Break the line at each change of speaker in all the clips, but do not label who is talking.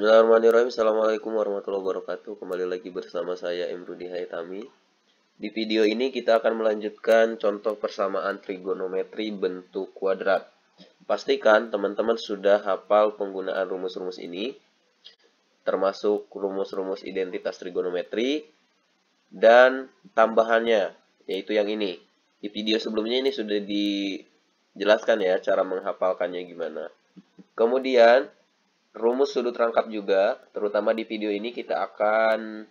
Bismillahirrahmanirrahim. Assalamualaikum warahmatullahi wabarakatuh. Kembali lagi bersama saya Imrudi Haitami. Di video ini kita akan melanjutkan contoh persamaan trigonometri bentuk kuadrat. Pastikan teman-teman sudah hafal penggunaan rumus-rumus ini, termasuk rumus-rumus identitas trigonometri dan tambahannya, yaitu yang ini. Di video sebelumnya ini sudah dijelaskan ya cara menghafalkannya gimana. Kemudian rumus sudut rangkap juga, terutama di video ini kita akan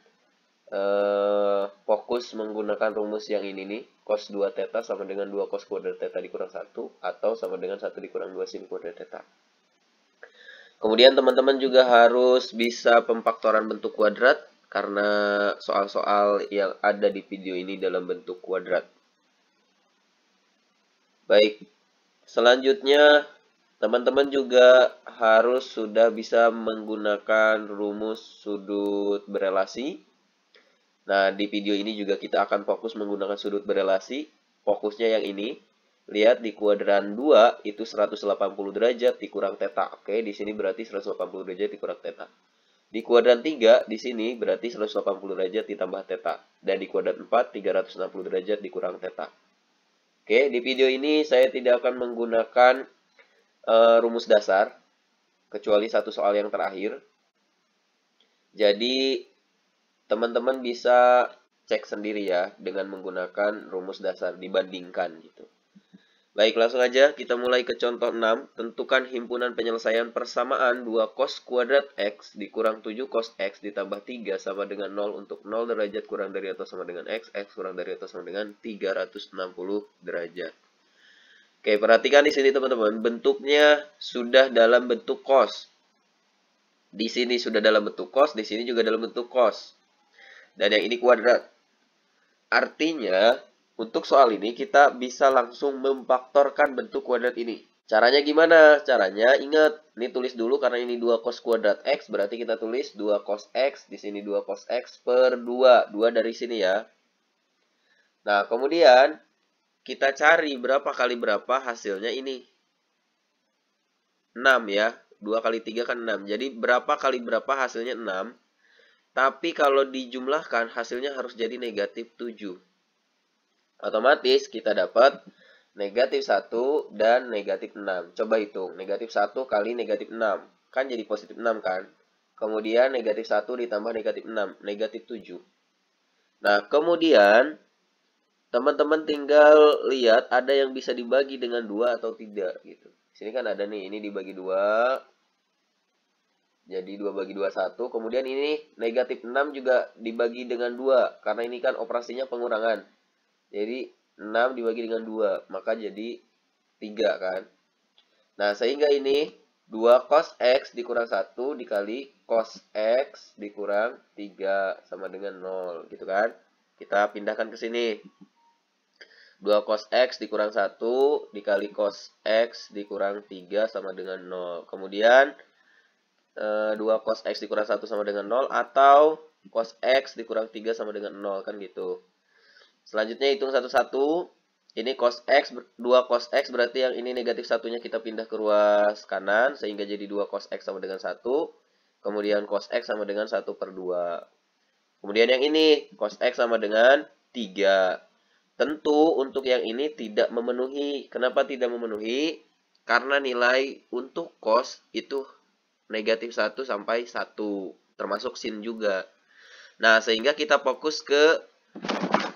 uh, fokus menggunakan rumus yang ini nih, cos 2 theta sama dengan 2 cos kuadrat theta dikurang 1, atau sama dengan 1 dikurang 2 sin kuadrat theta. Kemudian teman-teman juga harus bisa pemfaktoran bentuk kuadrat, karena soal-soal yang ada di video ini dalam bentuk kuadrat. Baik, selanjutnya Teman-teman juga harus sudah bisa menggunakan rumus sudut berelasi. Nah, di video ini juga kita akan fokus menggunakan sudut berelasi. Fokusnya yang ini. Lihat di kuadran 2 itu 180 derajat dikurang teta. Oke, di sini berarti 180 derajat dikurang teta. Di kuadran 3 di sini berarti 180 derajat ditambah teta. Dan di kuadran 4 360 derajat dikurang teta. Oke, di video ini saya tidak akan menggunakan uh, rumus dasar, kecuali satu soal yang terakhir. Jadi, teman-teman bisa cek sendiri ya dengan menggunakan rumus dasar dibandingkan gitu. Baik, langsung aja kita mulai ke contoh 6. Tentukan himpunan penyelesaian persamaan 2 cos kuadrat x dikurang 7 cos x ditambah 3 sama dengan 0 untuk 0 derajat kurang dari atau sama dengan x, x kurang dari atau sama dengan 360 derajat. Oke, perhatikan di sini teman-teman, bentuknya sudah dalam bentuk kos. Di sini sudah dalam bentuk kos, di sini juga dalam bentuk kos. Dan yang ini kuadrat. Artinya, untuk soal ini kita bisa langsung memfaktorkan bentuk kuadrat ini. Caranya gimana? Caranya ingat, ini tulis dulu karena ini 2 cos kuadrat x, berarti kita tulis 2 cos x, di sini 2 cos x per 2. 2 dari sini ya. Nah, kemudian kita cari berapa kali berapa hasilnya ini. 6 ya. 2 kali 3 kan 6. Jadi berapa kali berapa hasilnya 6. Tapi kalau dijumlahkan hasilnya harus jadi negatif 7. Otomatis kita dapat negatif 1 dan negatif 6. Coba hitung. Negatif 1 kali negatif 6. Kan jadi positif 6 kan? Kemudian negatif 1 ditambah negatif 6. Negatif 7. Nah, kemudian Teman-teman tinggal lihat ada yang bisa dibagi dengan dua atau tidak gitu. Sini kan ada nih, ini dibagi dua. Jadi dua bagi dua satu. Kemudian ini negatif 6 juga dibagi dengan dua Karena ini kan operasinya pengurangan. Jadi 6 dibagi dengan dua Maka jadi tiga kan. Nah, sehingga ini 2 cos X dikurang 1 dikali cos X dikurang 3 sama dengan 0 gitu kan. Kita pindahkan ke sini. 2 cos X dikurang 1 dikali cos X dikurang 3 sama dengan 0. Kemudian 2 eh, cos X dikurang 1 sama dengan 0 atau cos X dikurang 3 sama dengan 0 kan gitu. Selanjutnya hitung satu-satu. Ini cos X, 2 cos X berarti yang ini negatif satunya kita pindah ke ruas kanan sehingga jadi 2 cos X sama dengan 1. Kemudian cos X sama dengan 1 per 2. Kemudian yang ini cos X sama dengan 3. Tentu untuk yang ini tidak memenuhi. Kenapa tidak memenuhi? Karena nilai untuk kos itu negatif 1 sampai 1. Termasuk sin juga. Nah, sehingga kita fokus ke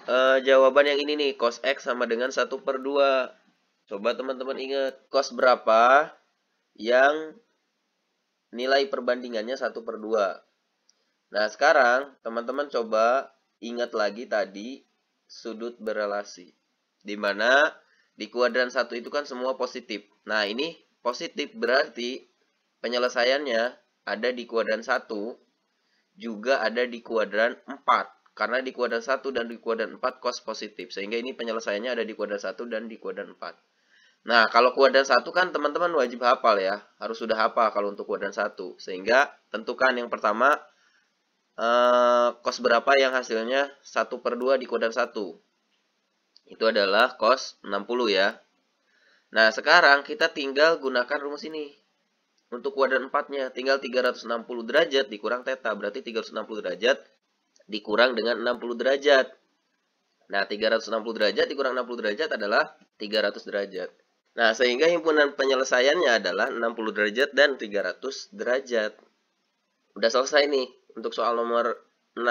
uh, jawaban yang ini nih. Cos X sama dengan 1 per 2. Coba teman-teman ingat. Cos berapa yang nilai perbandingannya 1 per 2. Nah, sekarang teman-teman coba ingat lagi tadi sudut berelasi. Di mana di kuadran satu itu kan semua positif. Nah, ini positif berarti penyelesaiannya ada di kuadran satu, juga ada di kuadran 4 karena di kuadran 1 dan di kuadran 4 kos positif sehingga ini penyelesaiannya ada di kuadran 1 dan di kuadran 4 nah kalau kuadran 1 kan teman-teman wajib hafal ya harus sudah hafal kalau untuk kuadran 1 sehingga tentukan yang pertama uh, kos berapa yang hasilnya 1 per 2 di dikuadrat 1. Itu adalah kos 60 ya. Nah, sekarang kita tinggal gunakan rumus ini. Untuk kuadrat 4-nya, tinggal 360 derajat dikurang teta Berarti 360 derajat dikurang dengan 60 derajat. Nah, 360 derajat dikurang 60 derajat adalah 300 derajat. Nah, sehingga himpunan penyelesaiannya adalah 60 derajat dan 300 derajat. Udah selesai nih untuk soal nomor 6.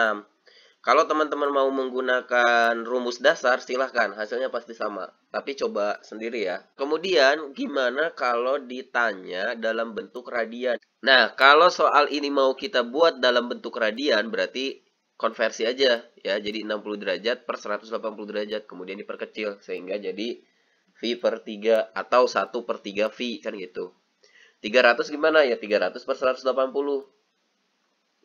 Kalau teman-teman mau menggunakan rumus dasar, silahkan. Hasilnya pasti sama. Tapi coba sendiri ya. Kemudian, gimana kalau ditanya dalam bentuk radian? Nah, kalau soal ini mau kita buat dalam bentuk radian, berarti konversi aja. ya Jadi 60 derajat per 180 derajat. Kemudian diperkecil, sehingga jadi V per 3 atau 1 per 3 V, kan gitu. 300 gimana? Ya 300 per 180.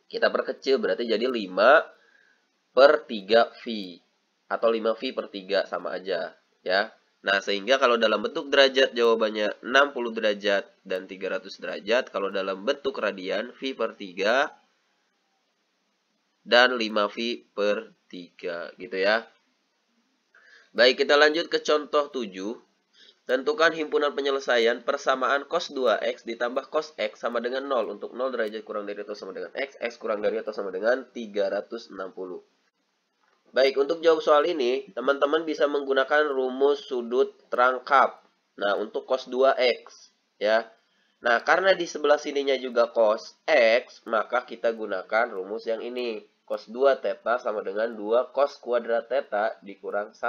Kita perkecil berarti jadi 5 per 3V. Atau 5V per 3 sama aja. ya. Nah, sehingga kalau dalam bentuk derajat jawabannya 60 derajat dan 300 derajat. Kalau dalam bentuk radian, V per 3 dan 5V per 3 gitu ya. Baik, kita lanjut ke contoh 7. Tentukan himpunan penyelesaian persamaan cos 2x ditambah cos x sama dengan 0 untuk 0 derajat kurang dari atau sama dengan x, x kurang dari atau sama dengan 360. Baik, untuk jawab soal ini, teman-teman bisa menggunakan rumus sudut terangkap. Nah, untuk cos 2x, ya. Nah, karena di sebelah sininya juga cos x, maka kita gunakan rumus yang ini. Cos 2 teta sama dengan 2 cos kuadrat teta dikurang 1.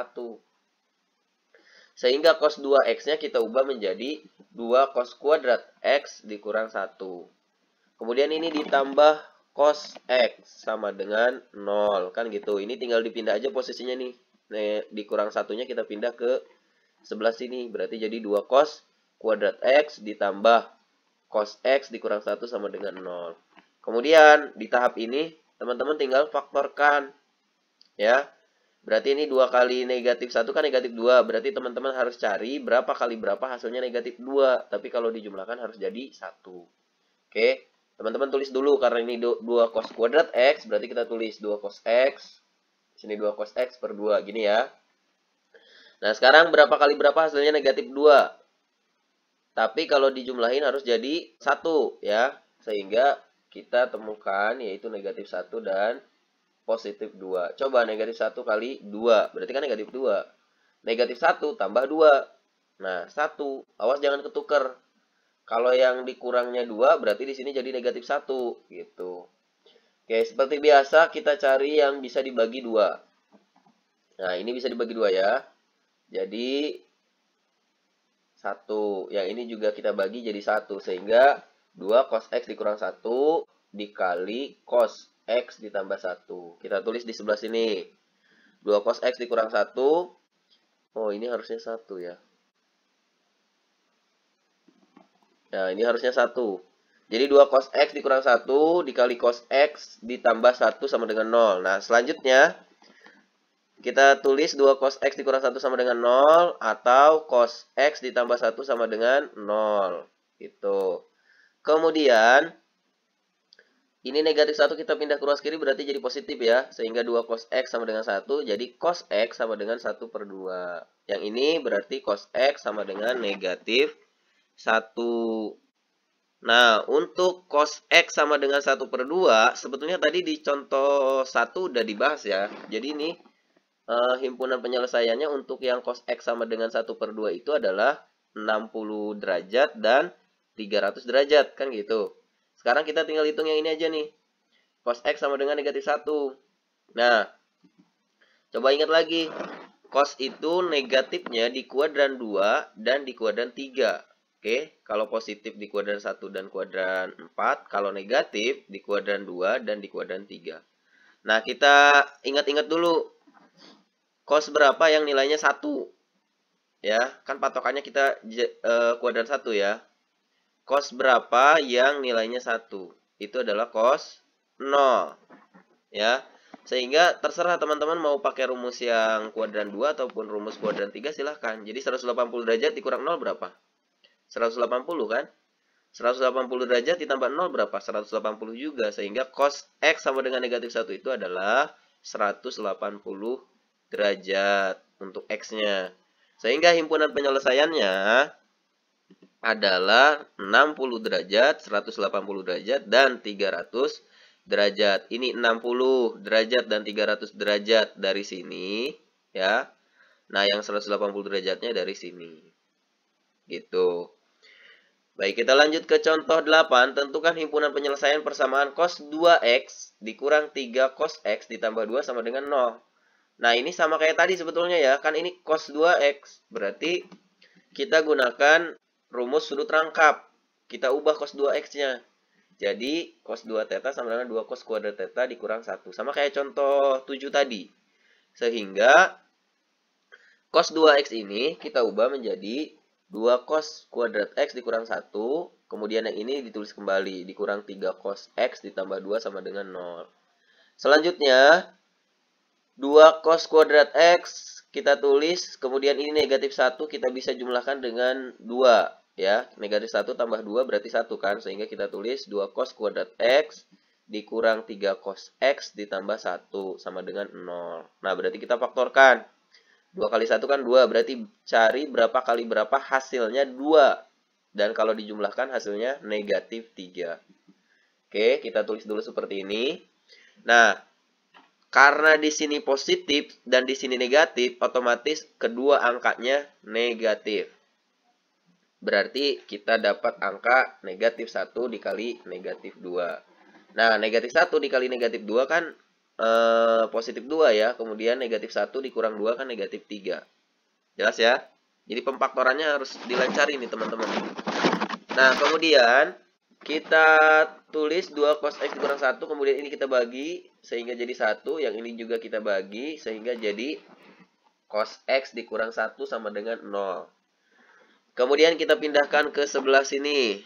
Sehingga cos 2x-nya kita ubah menjadi 2 cos kuadrat x dikurang 1. Kemudian ini ditambah cos x sama dengan 0. Kan gitu. Ini tinggal dipindah aja posisinya nih. Nih, dikurang satunya kita pindah ke sebelah sini. Berarti jadi 2 cos kuadrat x ditambah cos x dikurang 1 sama dengan 0. Kemudian di tahap ini teman-teman tinggal faktorkan. Ya, Berarti ini dua kali negatif satu kan negatif dua Berarti teman-teman harus cari berapa kali berapa hasilnya negatif dua Tapi kalau dijumlahkan harus jadi satu Oke. Teman-teman tulis dulu karena ini dua cos kuadrat X. Berarti kita tulis dua cos X. Sini dua cos X per dua Gini ya. Nah sekarang berapa kali berapa hasilnya negatif dua Tapi kalau dijumlahin harus jadi satu ya. Sehingga kita temukan yaitu negatif satu dan positif 2. Coba negatif 1 kali 2. Berarti kan negatif 2. Negatif 1 tambah 2. Nah, 1. Awas jangan ketuker. Kalau yang dikurangnya 2, berarti di sini jadi negatif 1. Gitu. Oke, seperti biasa kita cari yang bisa dibagi 2. Nah, ini bisa dibagi 2 ya. Jadi, 1. Yang ini juga kita bagi jadi 1. Sehingga 2 cos X dikurang 1 dikali cos X ditambah 1. Kita tulis di sebelah sini. 2 cos X dikurang 1. Oh, ini harusnya 1 ya. Nah, ini harusnya 1. Jadi 2 cos X dikurang 1 dikali cos X ditambah 1 sama dengan 0. Nah, selanjutnya kita tulis 2 cos X dikurang 1 sama dengan 0 atau cos X ditambah 1 sama dengan 0. Gitu. Kemudian ini negatif 1 kita pindah ke ruas kiri berarti jadi positif ya. Sehingga 2 cos X sama dengan 1. Jadi cos X sama dengan 1 per 2. Yang ini berarti cos X sama dengan negatif 1. Nah, untuk cos X sama dengan 1 per 2, sebetulnya tadi di contoh 1 udah dibahas ya. Jadi ini uh, himpunan penyelesaiannya untuk yang cos X sama dengan 1 per 2 itu adalah 60 derajat dan 300 derajat, kan gitu. Sekarang kita tinggal hitung yang ini aja nih. Cos X sama dengan negatif 1. Nah, coba ingat lagi. Cos itu negatifnya di kuadran 2 dan di kuadran 3. Oke, kalau positif di kuadran 1 dan kuadran 4. Kalau negatif di kuadran 2 dan di kuadran 3. Nah, kita ingat-ingat dulu. Cos berapa yang nilainya 1? Ya, kan patokannya kita uh, kuadran 1 ya. Kos berapa yang nilainya satu Itu adalah kos 0. Ya. Sehingga terserah teman-teman mau pakai rumus yang kuadran 2 ataupun rumus kuadran 3 silahkan. Jadi 180 derajat dikurang 0 berapa? 180 kan? 180 derajat ditambah 0 berapa? 180 juga. Sehingga cos X sama dengan negatif 1 itu adalah 180 derajat untuk X-nya. Sehingga himpunan penyelesaiannya adalah 60 derajat, 180 derajat, dan 300 derajat. Ini 60 derajat dan 300 derajat dari sini, ya. Nah, yang 180 derajatnya dari sini. Gitu. Baik, kita lanjut ke contoh 8. Tentukan himpunan penyelesaian persamaan cos 2x dikurang 3 cos x ditambah 2 sama dengan 0. Nah, ini sama kayak tadi sebetulnya ya. Kan ini cos 2x. Berarti kita gunakan rumus sudut rangkap. Kita ubah cos 2x-nya. Jadi, cos 2 theta sama dengan 2 cos kuadrat theta dikurang 1. Sama kayak contoh 7 tadi. Sehingga, cos 2x ini kita ubah menjadi 2 cos kuadrat x dikurang 1. Kemudian yang ini ditulis kembali. Dikurang 3 cos x ditambah 2 sama dengan 0. Selanjutnya, 2 cos kuadrat x kita tulis. Kemudian ini negatif 1 kita bisa jumlahkan dengan 2 ya negatif 1 tambah 2 berarti 1 kan sehingga kita tulis 2 cos kuadrat x dikurang 3 cos x ditambah 1 sama dengan 0 nah berarti kita faktorkan 2 kali 1 kan 2 berarti cari berapa kali berapa hasilnya 2 dan kalau dijumlahkan hasilnya negatif 3 oke kita tulis dulu seperti ini nah karena di sini positif dan di sini negatif, otomatis kedua angkanya negatif. Berarti kita dapat angka negatif 1 dikali negatif 2. Nah, negatif 1 dikali negatif 2 kan eh, positif 2 ya. Kemudian negatif 1 dikurang 2 kan negatif 3. Jelas ya? Jadi pemfaktorannya harus dilancari nih teman-teman. Nah, kemudian kita tulis 2 cos x dikurang 1. Kemudian ini kita bagi sehingga jadi 1. Yang ini juga kita bagi sehingga jadi cos x dikurang 1 sama dengan 0. Kemudian kita pindahkan ke sebelah sini.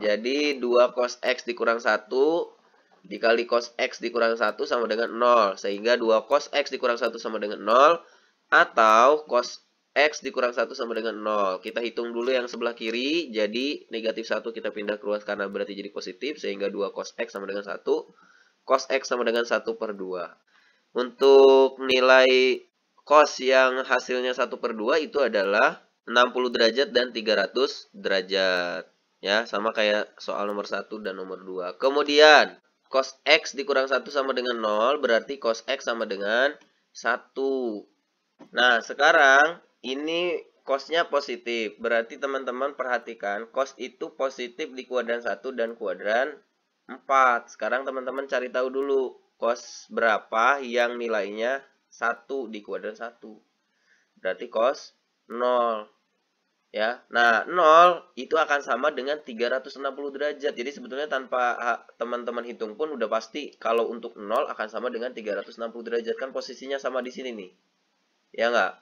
Jadi 2 cos X dikurang 1 dikali cos X dikurang 1 sama dengan 0. Sehingga 2 cos X dikurang 1 sama dengan 0 atau cos X dikurang 1 sama dengan 0. Kita hitung dulu yang sebelah kiri. Jadi negatif 1 kita pindah ke ruas karena berarti jadi positif. Sehingga 2 cos X sama dengan 1. Cos X sama dengan 1 per 2. Untuk nilai cos yang hasilnya 1 per 2 itu adalah 60 derajat dan 300 derajat. Ya, sama kayak soal nomor 1 dan nomor 2. Kemudian, cos X dikurang 1 sama dengan 0, berarti cos X sama dengan 1. Nah, sekarang ini cosnya positif. Berarti teman-teman perhatikan, cos itu positif di kuadran 1 dan kuadran 4. Sekarang teman-teman cari tahu dulu, cos berapa yang nilainya 1 di kuadran 1. Berarti cos 0 ya. Nah, 0 itu akan sama dengan 360 derajat. Jadi sebetulnya tanpa teman-teman hitung pun udah pasti kalau untuk 0 akan sama dengan 360 derajat kan posisinya sama di sini nih. Ya enggak?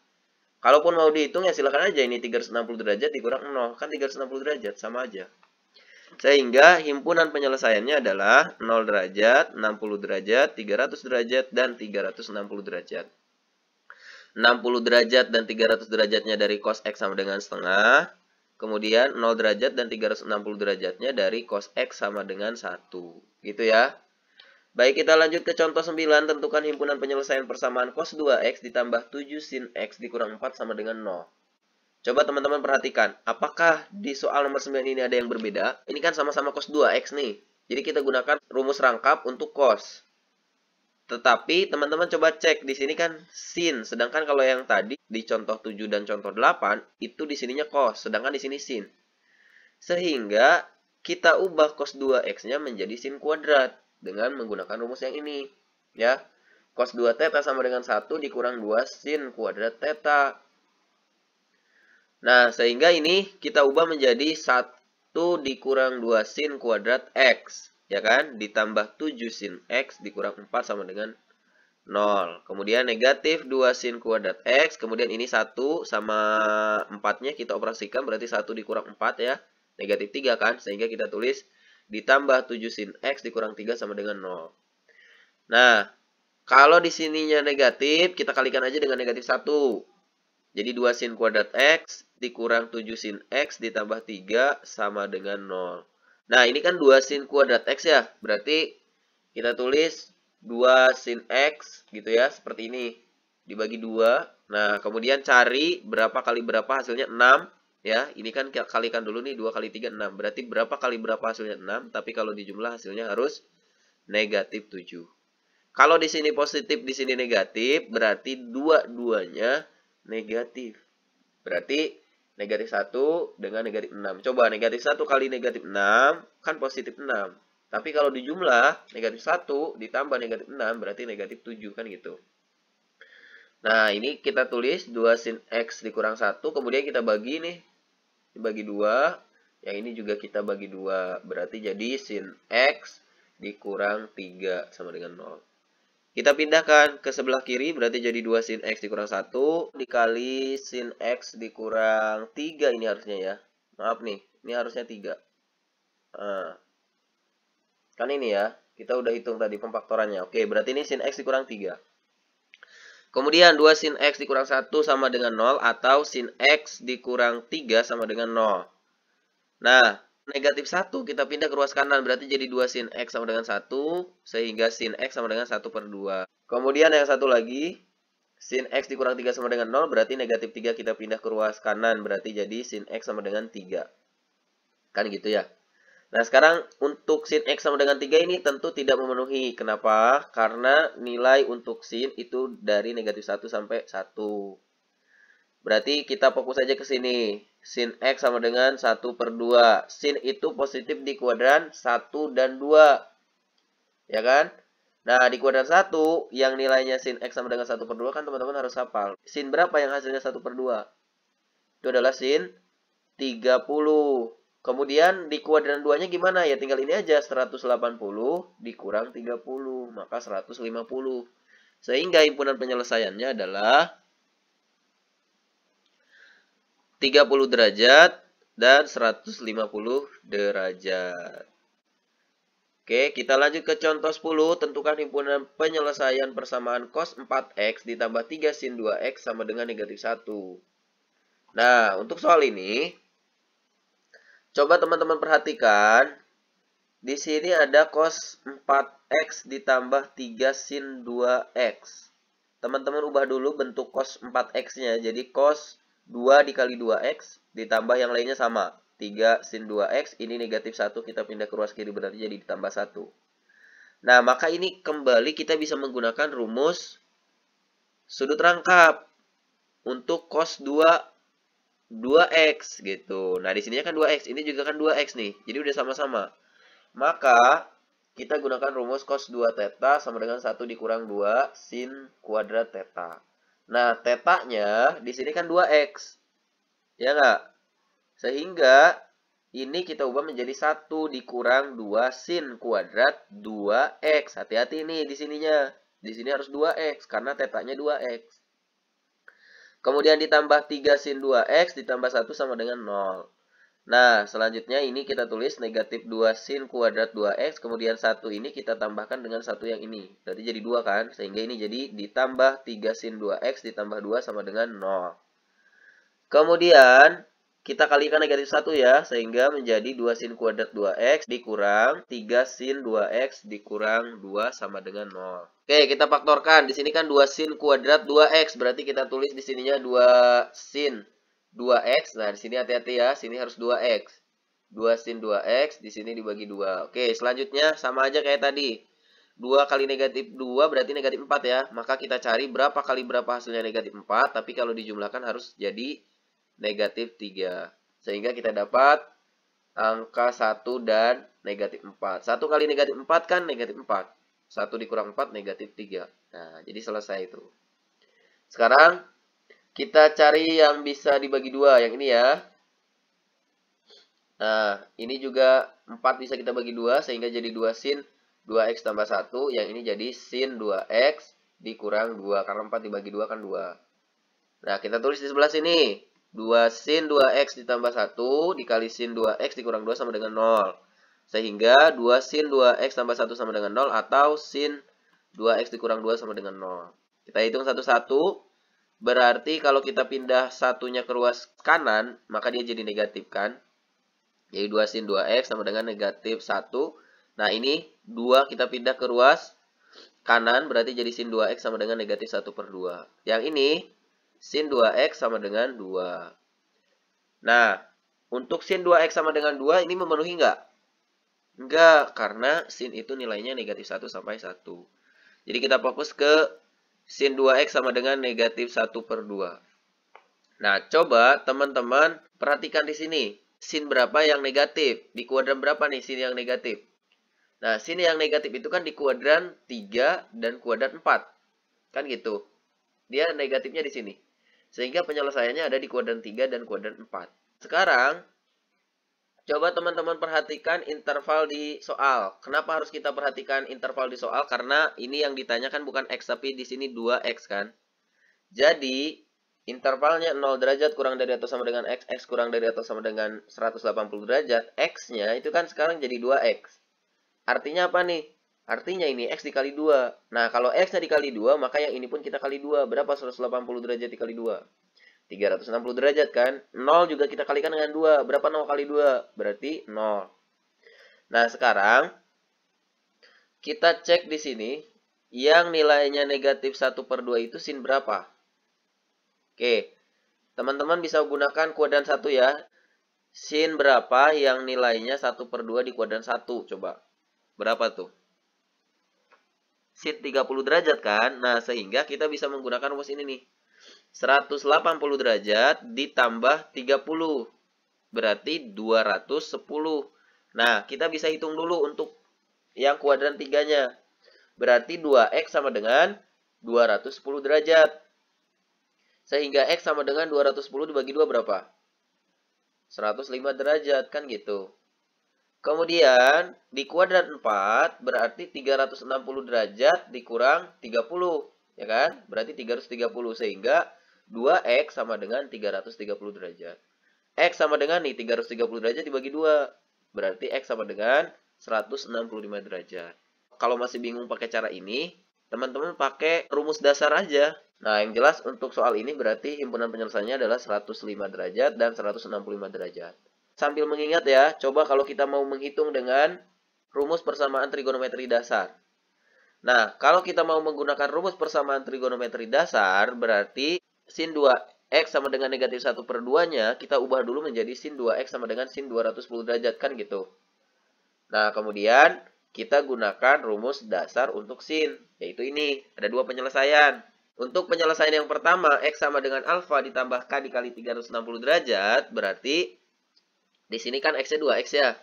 Kalaupun mau dihitung ya silahkan aja ini 360 derajat dikurang 0 kan 360 derajat sama aja. Sehingga himpunan penyelesaiannya adalah 0 derajat, 60 derajat, 300 derajat dan 360 derajat. 60 derajat dan 300 derajatnya dari cos X sama dengan setengah. Kemudian 0 derajat dan 360 derajatnya dari cos X sama dengan 1. Gitu ya. Baik, kita lanjut ke contoh 9. Tentukan himpunan penyelesaian persamaan cos 2X ditambah 7 sin X dikurang 4 sama dengan 0. Coba teman-teman perhatikan, apakah di soal nomor 9 ini ada yang berbeda? Ini kan sama-sama cos 2X nih. Jadi kita gunakan rumus rangkap untuk cos. Tetapi teman-teman coba cek di sini kan sin, sedangkan kalau yang tadi di contoh 7 dan contoh 8 itu di sininya cos, sedangkan di sini sin. Sehingga kita ubah cos 2x-nya menjadi sin kuadrat dengan menggunakan rumus yang ini, ya. Cos 2 teta sama dengan 1 dikurang 2 sin kuadrat theta. Nah, sehingga ini kita ubah menjadi 1 dikurang 2 sin kuadrat x ya kan? Ditambah 7 sin X dikurang 4 sama dengan 0. Kemudian negatif 2 sin kuadrat X. Kemudian ini 1 sama 4-nya kita operasikan. Berarti 1 dikurang 4 ya. Negatif 3 kan? Sehingga kita tulis ditambah 7 sin X dikurang 3 sama dengan 0. Nah, kalau di sininya negatif, kita kalikan aja dengan negatif 1. Jadi 2 sin kuadrat X dikurang 7 sin X ditambah 3 sama dengan 0. Nah, ini kan 2 sin kuadrat X ya. Berarti kita tulis 2 sin X gitu ya, seperti ini. Dibagi 2. Nah, kemudian cari berapa kali berapa hasilnya 6 ya. Ini kan kalikan dulu nih 2 kali 3 6. Berarti berapa kali berapa hasilnya 6, tapi kalau dijumlah hasilnya harus negatif 7. Kalau di sini positif, di sini negatif, berarti dua-duanya negatif. Berarti negatif 1 dengan negatif 6. Coba negatif 1 kali negatif 6 kan positif 6. Tapi kalau dijumlah negatif 1 ditambah negatif 6 berarti negatif 7 kan gitu. Nah ini kita tulis 2 sin X dikurang 1 kemudian kita bagi nih. Dibagi 2. Yang ini juga kita bagi 2. Berarti jadi sin X dikurang 3 sama dengan 0. Kita pindahkan ke sebelah kiri berarti jadi 2 sin X dikurang 1 dikali sin X dikurang 3 ini harusnya ya. Maaf nih, ini harusnya 3. Nah, kan ini ya, kita udah hitung tadi pemfaktorannya. Oke, berarti ini sin X dikurang 3. Kemudian 2 sin X dikurang 1 sama dengan 0 atau sin X dikurang 3 sama dengan 0. Nah, negatif 1 kita pindah ke ruas kanan berarti jadi 2 sin x sama dengan 1 sehingga sin x sama dengan 1 per 2 kemudian yang satu lagi sin x dikurang 3 sama dengan 0 berarti negatif 3 kita pindah ke ruas kanan berarti jadi sin x sama dengan 3 kan gitu ya nah sekarang untuk sin x sama dengan 3 ini tentu tidak memenuhi kenapa? karena nilai untuk sin itu dari negatif 1 sampai 1 berarti kita fokus aja ke sini Sin X sama dengan 1 per 2. Sin itu positif di kuadran 1 dan 2. Ya kan? Nah, di kuadran 1 yang nilainya sin X sama dengan 1 per 2 kan teman-teman harus hafal. Sin berapa yang hasilnya 1 per 2? Itu adalah sin 30. Kemudian di kuadran 2-nya gimana? Ya tinggal ini aja 180 dikurang 30, maka 150. Sehingga impunan penyelesaiannya adalah 30 derajat dan 150 derajat. Oke, kita lanjut ke contoh 10. Tentukan himpunan penyelesaian persamaan cos 4x ditambah 3 sin 2x sama dengan negatif 1. Nah, untuk soal ini, coba teman-teman perhatikan. Di sini ada cos 4x ditambah 3 sin 2x. Teman-teman ubah dulu bentuk cos 4x-nya. Jadi cos 2 dikali 2x ditambah yang lainnya sama. 3 sin 2x, ini negatif 1, kita pindah ke ruas kiri berarti jadi ditambah 1. Nah, maka ini kembali kita bisa menggunakan rumus sudut rangkap untuk cos 2 2x gitu. Nah, di sini kan 2x, ini juga kan 2x nih. Jadi udah sama-sama. Maka kita gunakan rumus cos 2 theta sama dengan 1 dikurang 2 sin kuadrat theta. Nah, tetanya di sini kan 2x. Ya enggak? Sehingga ini kita ubah menjadi 1 dikurang 2 sin kuadrat 2x. Hati-hati nih di sininya. Di sini harus 2x karena tetanya 2x. Kemudian ditambah 3 sin 2x ditambah 1 sama dengan 0. Nah, selanjutnya ini kita tulis negatif 2 sin kuadrat 2x, kemudian 1 ini kita tambahkan dengan 1 yang ini. Berarti jadi 2 kan? Sehingga ini jadi ditambah 3 sin 2x ditambah 2 sama dengan 0. Kemudian, kita kalikan negatif 1 ya, sehingga menjadi 2 sin kuadrat 2x dikurang 3 sin 2x dikurang 2 sama dengan 0. Oke, kita faktorkan. Di sini kan 2 sin kuadrat 2x, berarti kita tulis di sininya 2 sin 2x. Nah, di sini hati-hati ya, sini harus 2x. 2 sin 2x, di sini dibagi 2. Oke, selanjutnya sama aja kayak tadi. 2 kali negatif 2 berarti negatif 4 ya. Maka kita cari berapa kali berapa hasilnya negatif 4. Tapi kalau dijumlahkan harus jadi negatif 3. Sehingga kita dapat angka 1 dan negatif 4. 1 kali negatif 4 kan negatif 4. 1 dikurang 4 negatif 3. Nah, jadi selesai itu. Sekarang kita cari yang bisa dibagi dua, yang ini ya. Nah, ini juga 4 bisa kita bagi dua sehingga jadi 2 sin 2x tambah 1. Yang ini jadi sin 2x dikurang 2. Karena 4 dibagi 2 kan 2. Nah, kita tulis di sebelah sini. 2 sin 2x ditambah 1 dikali sin 2x dikurang 2 sama dengan 0. Sehingga 2 sin 2x tambah 1 sama dengan 0 atau sin 2x dikurang 2 sama dengan 0. Kita hitung satu-satu. Berarti kalau kita pindah satunya ke ruas kanan, maka dia jadi negatif kan? Jadi 2 sin 2x sama dengan negatif 1. Nah ini 2 kita pindah ke ruas kanan, berarti jadi sin 2x sama dengan negatif 1 per 2. Yang ini sin 2x sama dengan 2. Nah, untuk sin 2x sama dengan 2 ini memenuhi nggak? Nggak, karena sin itu nilainya negatif 1 sampai 1. Jadi kita fokus ke Sin 2X sama dengan negatif 1 per 2. Nah, coba teman-teman perhatikan di sini. Sin berapa yang negatif? Di kuadran berapa nih sin yang negatif? Nah, sin yang negatif itu kan di kuadran 3 dan kuadran 4. Kan gitu. Dia negatifnya di sini. Sehingga penyelesaiannya ada di kuadran 3 dan kuadran 4. Sekarang, Coba teman-teman perhatikan interval di soal. Kenapa harus kita perhatikan interval di soal? Karena ini yang ditanyakan bukan X, tapi di sini 2X kan. Jadi, intervalnya 0 derajat kurang dari atau sama dengan X, X kurang dari atau sama dengan 180 derajat. X-nya itu kan sekarang jadi 2X. Artinya apa nih? Artinya ini X dikali 2. Nah, kalau X-nya dikali 2, maka yang ini pun kita kali 2. Berapa 180 derajat dikali 2? 360 derajat kan? 0 juga kita kalikan dengan 2. Berapa 0 kali 2? Berarti 0. Nah, sekarang kita cek di sini. Yang nilainya negatif 1 per 2 itu sin berapa? Oke, teman-teman bisa gunakan kuadran 1 ya. Sin berapa yang nilainya 1 per 2 di kuadran 1? Coba, berapa tuh? Sin 30 derajat kan? Nah, sehingga kita bisa menggunakan rumus ini nih. 180 derajat ditambah 30. Berarti 210. Nah, kita bisa hitung dulu untuk yang kuadran tiganya. Berarti 2X sama dengan 210 derajat. Sehingga X sama dengan 210 dibagi 2 berapa? 105 derajat, kan gitu. Kemudian, di kuadran 4, berarti 360 derajat dikurang 30. Ya kan? Berarti 330, sehingga 2x sama dengan 330 derajat. X sama dengan nih, 330 derajat dibagi 2. Berarti X sama dengan 165 derajat. Kalau masih bingung pakai cara ini, teman-teman pakai rumus dasar aja. Nah, yang jelas untuk soal ini berarti himpunan penyelesaiannya adalah 105 derajat dan 165 derajat. Sambil mengingat ya, coba kalau kita mau menghitung dengan rumus persamaan trigonometri dasar. Nah, kalau kita mau menggunakan rumus persamaan trigonometri dasar, berarti sin 2x sama dengan negatif 1 per 2-nya, kita ubah dulu menjadi sin 2x sama dengan sin 210 derajat, kan gitu. Nah, kemudian kita gunakan rumus dasar untuk sin, yaitu ini. Ada dua penyelesaian. Untuk penyelesaian yang pertama, X sama dengan alfa ditambah K dikali 360 derajat, berarti di sini kan X-nya 2X ya.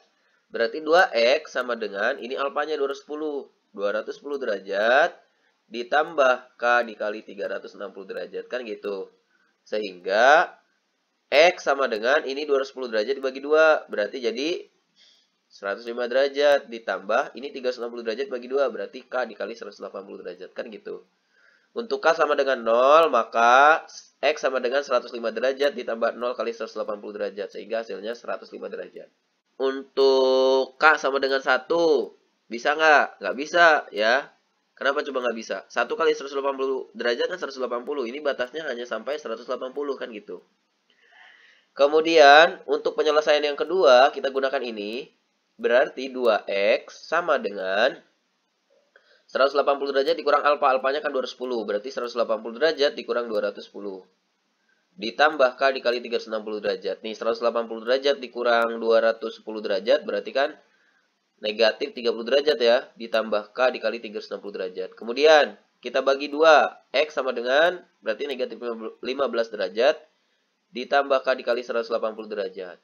Berarti 2X sama dengan, ini alfanya 210. 210 derajat ditambah K dikali 360 derajat. Kan gitu. Sehingga X sama dengan ini 210 derajat dibagi 2. Berarti jadi 105 derajat ditambah ini 360 derajat bagi 2. Berarti K dikali 180 derajat. Kan gitu. Untuk K sama dengan 0, maka X sama dengan 105 derajat ditambah 0 kali 180 derajat. Sehingga hasilnya 105 derajat. Untuk K sama dengan 1, bisa nggak? Nggak bisa ya. Kenapa coba nggak bisa? Satu kali 180 derajat kan 180. Ini batasnya hanya sampai 180 kan gitu. Kemudian untuk penyelesaian yang kedua kita gunakan ini. Berarti 2x sama dengan 180 derajat dikurang alfa. Alfanya kan 210. Berarti 180 derajat dikurang 210. Ditambah K dikali 360 derajat. Nih 180 derajat dikurang 210 derajat berarti kan negatif 30 derajat ya, ditambah K dikali 360 derajat. Kemudian, kita bagi 2, X sama dengan, berarti negatif 15 derajat, ditambah K dikali 180 derajat.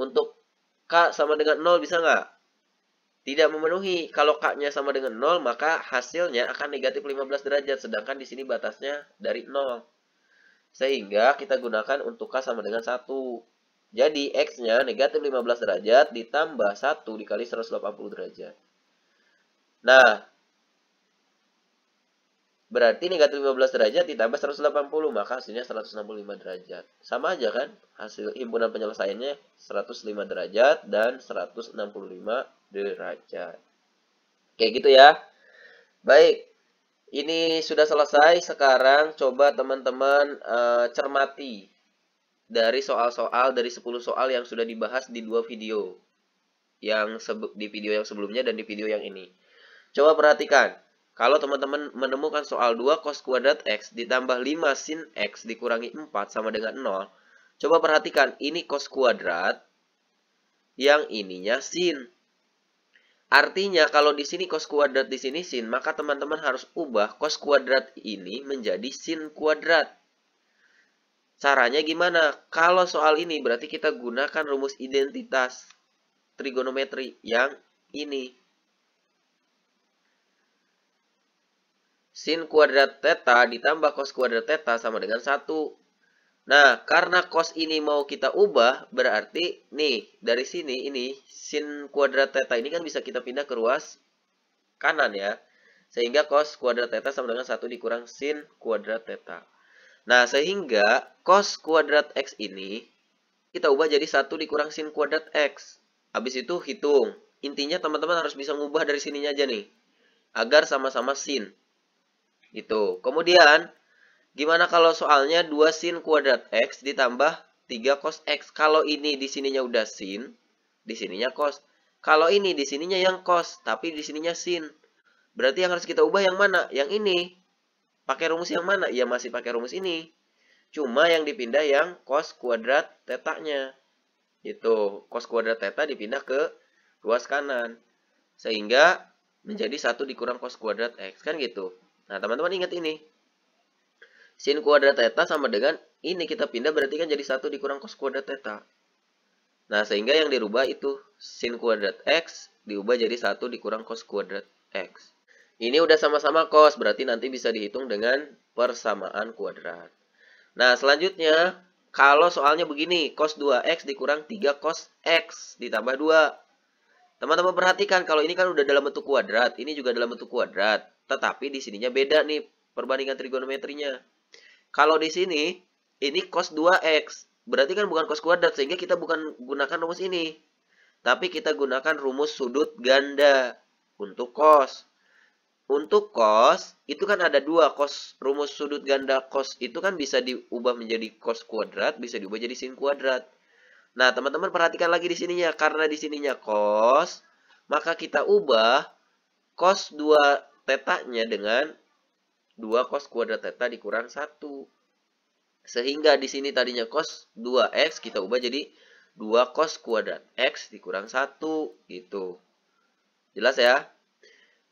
Untuk K sama dengan 0 bisa nggak? Tidak memenuhi. Kalau K-nya sama dengan 0, maka hasilnya akan negatif 15 derajat, sedangkan di sini batasnya dari 0. Sehingga kita gunakan untuk K sama dengan 1. Jadi X-nya negatif 15 derajat ditambah 1 dikali 180 derajat. Nah, berarti negatif 15 derajat ditambah 180, maka hasilnya 165 derajat. Sama aja kan? Hasil himpunan penyelesaiannya 105 derajat dan 165 derajat. Kayak gitu ya. Baik, ini sudah selesai. Sekarang coba teman-teman uh, cermati dari soal-soal dari 10 soal yang sudah dibahas di dua video yang di video yang sebelumnya dan di video yang ini. Coba perhatikan. Kalau teman-teman menemukan soal 2 cos kuadrat x ditambah 5 sin x dikurangi 4 sama dengan 0. Coba perhatikan, ini cos kuadrat, yang ininya sin. Artinya kalau di sini cos kuadrat di sini sin, maka teman-teman harus ubah cos kuadrat ini menjadi sin kuadrat. Caranya gimana? Kalau soal ini berarti kita gunakan rumus identitas trigonometri yang ini. Sin kuadrat theta ditambah cos kuadrat theta sama dengan 1. Nah, karena cos ini mau kita ubah, berarti nih, dari sini ini, sin kuadrat theta ini kan bisa kita pindah ke ruas kanan ya. Sehingga cos kuadrat theta sama dengan 1 dikurang sin kuadrat theta. Nah, sehingga cos kuadrat X ini kita ubah jadi 1 dikurang sin kuadrat X. Habis itu hitung. Intinya teman-teman harus bisa mengubah dari sininya aja nih. Agar sama-sama sin. Gitu. Kemudian, gimana kalau soalnya 2 sin kuadrat X ditambah 3 cos X. Kalau ini di sininya udah sin, di sininya cos. Kalau ini di sininya yang cos, tapi di sininya sin. Berarti yang harus kita ubah yang mana? Yang ini. Pakai rumus yang mana? Ya masih pakai rumus ini. Cuma yang dipindah yang cos kuadrat tetanya. Itu cos kuadrat teta dipindah ke ruas kanan. Sehingga menjadi satu dikurang cos kuadrat x. Kan gitu. Nah, teman-teman ingat ini. Sin kuadrat teta sama dengan ini kita pindah berarti kan jadi satu dikurang cos kuadrat teta. Nah, sehingga yang dirubah itu sin kuadrat x diubah jadi satu dikurang cos kuadrat x. Ini udah sama-sama cos, berarti nanti bisa dihitung dengan persamaan kuadrat. Nah, selanjutnya, kalau soalnya begini, cos 2x dikurang 3 cos x ditambah 2. Teman-teman perhatikan, kalau ini kan udah dalam bentuk kuadrat, ini juga dalam bentuk kuadrat. Tetapi di sininya beda nih perbandingan trigonometrinya. Kalau di sini, ini cos 2x, berarti kan bukan cos kuadrat, sehingga kita bukan gunakan rumus ini. Tapi kita gunakan rumus sudut ganda untuk cos. Untuk cos, itu kan ada dua cos rumus sudut ganda cos itu kan bisa diubah menjadi cos kuadrat, bisa diubah jadi sin kuadrat. Nah, teman-teman perhatikan lagi di sininya karena di sininya cos, maka kita ubah cos 2 tetanya dengan 2 cos kuadrat teta dikurang 1. Sehingga di sini tadinya cos 2x kita ubah jadi 2 cos kuadrat x dikurang 1 gitu. Jelas ya?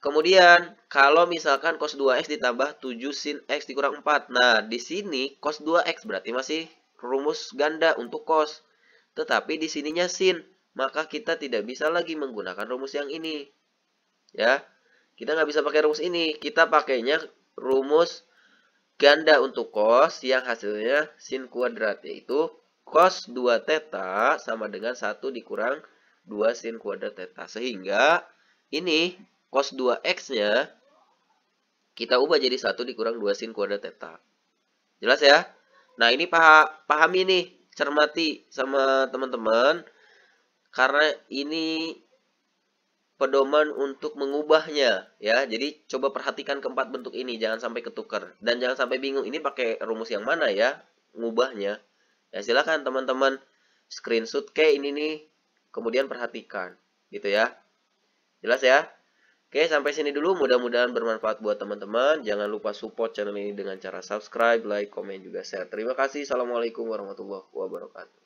Kemudian, kalau misalkan cos 2x ditambah 7 sin x dikurang 4. Nah, di sini cos 2x berarti masih rumus ganda untuk cos. Tetapi di sininya sin, maka kita tidak bisa lagi menggunakan rumus yang ini. Ya, kita nggak bisa pakai rumus ini. Kita pakainya rumus ganda untuk cos yang hasilnya sin kuadrat, yaitu cos 2 theta sama dengan 1 dikurang 2 sin kuadrat theta. Sehingga ini Cos 2x-nya kita ubah jadi 1 dikurang 2 sin kuadrat teta Jelas ya? Nah, ini pahami nih, cermati sama teman-teman. Karena ini pedoman untuk mengubahnya ya. Jadi coba perhatikan keempat bentuk ini, jangan sampai ketukar dan jangan sampai bingung ini pakai rumus yang mana ya ngubahnya. Ya silakan teman-teman screenshot kayak ini nih, kemudian perhatikan gitu ya. Jelas ya? Oke, sampai sini dulu. Mudah-mudahan bermanfaat buat teman-teman. Jangan lupa support channel ini dengan cara subscribe, like, komen, juga share. Terima kasih. Assalamualaikum warahmatullahi wabarakatuh.